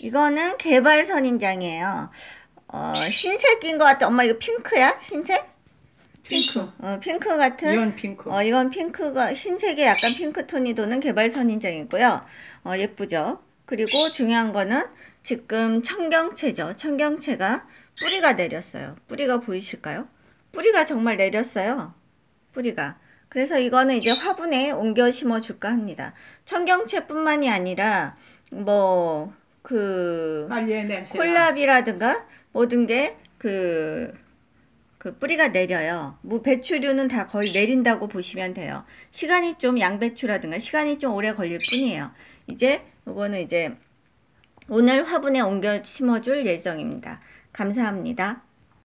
이거는 개발 선인장이에요. 어, 흰색인 것 같아. 엄마 이거 핑크야? 흰색? 핑크. 어, 핑크 같은. 이건 핑크. 어, 이건 핑크가 흰색에 약간 핑크 톤이 도는 개발 선인장이고요. 어, 예쁘죠? 그리고 중요한 거는 지금 청경채죠. 청경채가 뿌리가 내렸어요. 뿌리가 보이실까요? 뿌리가 정말 내렸어요. 뿌리가. 그래서 이거는 이제 화분에 옮겨 심어 줄까 합니다. 청경채뿐만이 아니라 뭐그 콜라비라든가 모든 게 그 그 뿌리가 내려요. 무 뭐 배추류는 다 거의 내린다고 보시면 돼요. 시간이 좀 양배추라든가 시간이 좀 오래 걸릴 뿐이에요. 이제 요거는 이제 오늘 화분에 옮겨 심어줄 예정입니다. 감사합니다.